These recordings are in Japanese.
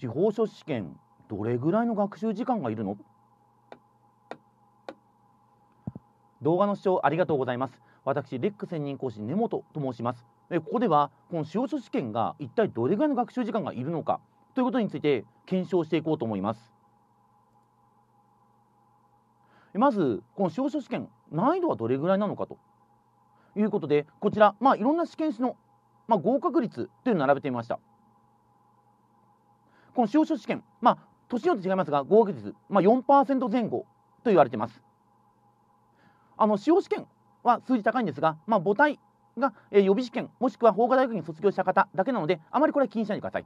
司法書士試験どれぐらいの学習時間がいるの動画の視聴ありがとうございます私レック専任講師根本と申しますえここではこの司法書士試験が一体どれぐらいの学習時間がいるのかということについて検証していこうと思いますまずこの司法書試験難易度はどれぐらいなのかということでこちら、まあ、いろんな試験紙の、まあ、合格率というのを並べてみましたこの司法書士試験、まあ、年によって違いますが、合格率、まあ、4%前後と言われています。あの司法試験は数字高いんですが、まあ、母体が、予備試験、もしくは法科大学に卒業した方だけなので、あまりこれは気にしないでください。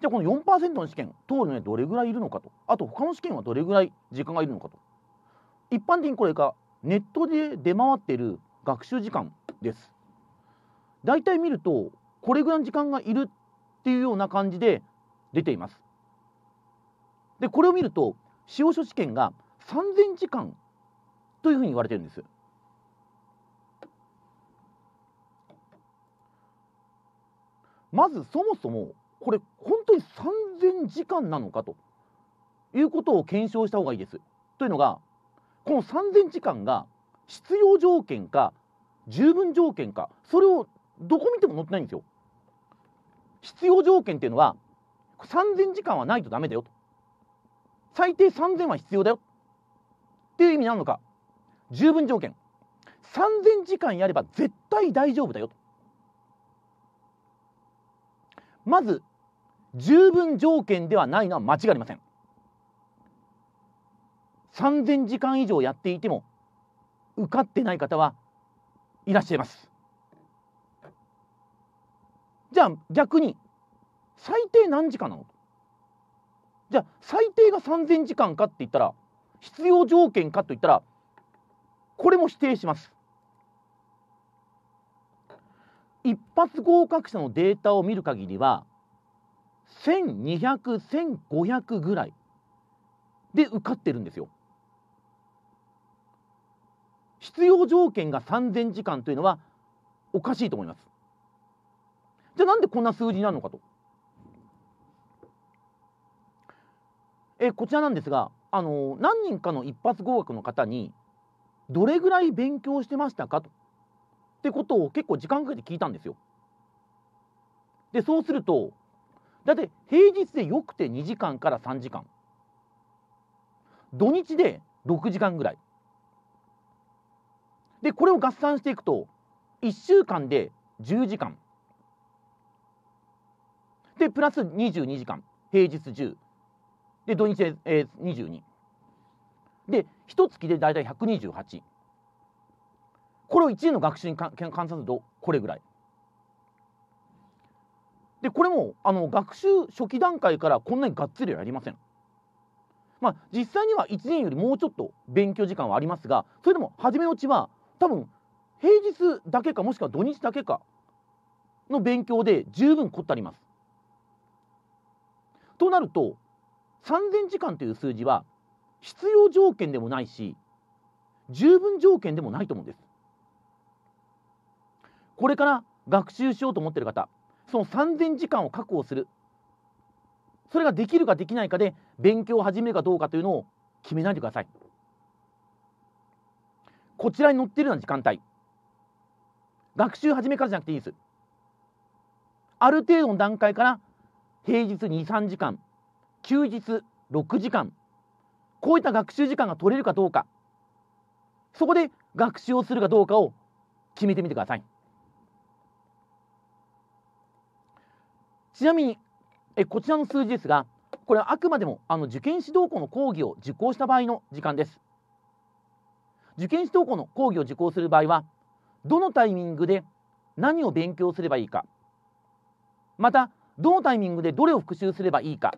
じゃあ、この4%の試験、通るのにどれぐらいいるのかと、あと他の試験はどれぐらい時間がいるのかと、一般的にこれがネットで出回っている学習時間です。大体見ると、これぐらいの時間がいるっていうような感じで出ています。でこれを見ると司法書士験が3000時間というふうに言われてるんです。まずそもそもこれ本当に3000時間なのかということを検証した方がいいです。というのがこの3000時間が必要条件か十分条件かそれをどこ見ても載ってないんですよ。必要条件っていうのは3000時間はないとダメだよと最低3000は必要だよっていう意味なのか十分条件3000時間やれば絶対大丈夫だよとまず十分条件ではないのは間違いありません3000時間以上やっていても受かってない方はいらっしゃいますじゃあ逆に最低何時間なのじゃあ最低が3000時間かって言ったら必要条件かと言ったらこれも否定します一発合格者のデータを見る限りは12001500ぐらいで受かってるんですよ必要条件が3000時間というのはおかしいと思いますじゃあなんでこんな数字なのかと。えこちらなんですが、あの何人かの一発合格の方にどれぐらい勉強してましたかとってことを結構時間かけて聞いたんですよ。でそうするとだって平日でよくて2時間から3時間土日で6時間ぐらいでこれを合算していくと1週間で10時間で、プラス22時間、平日10。で、土日、えー、22。で、一月で大体128。これを1年の学習に換算すると、これぐらい。で、これも、あの、学習初期段階からこんなにがっつりはやりません。まあ、実際には1年よりもうちょっと勉強時間はありますが、それでも初めのうちは、多分、平日だけか、もしくは土日だけかの勉強で十分凝ってあります。となると3000時間という数字は必要条件でもないし十分条件でもないと思うんです。これから学習しようと思ってる方その3000時間を確保するそれができるかできないかで勉強を始めるかどうかというのを決めないでください。こちらに載ってるような時間帯学習始めからじゃなくていいです。ある程度の段階から平日23時間休日6時間こういった学習時間が取れるかどうかそこで学習をするかどうかを決めてみてくださいちなみにえこちらの数字ですがこれはあくまでもあの受験指導校の講義を受講した場合の時間です受験指導校の講義を受講する場合はどのタイミングで何を勉強すればいいかまたどのタイミングでどれを復習すればいいか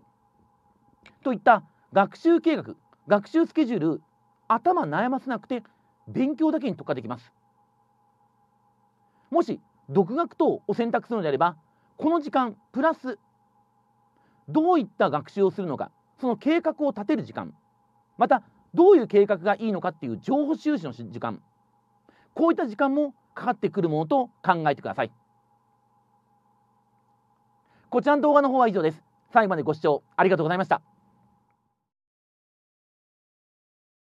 といった学習計画学習スケジュール頭悩ませなくて勉強だけに特化できますもし独学等を選択するのであればこの時間プラスどういった学習をするのかその計画を立てる時間またどういう計画がいいのかっていう情報収集の時間こういった時間もかかってくるものと考えてください。こちらの動画の方は以上です。最後までご視聴ありがとうございました。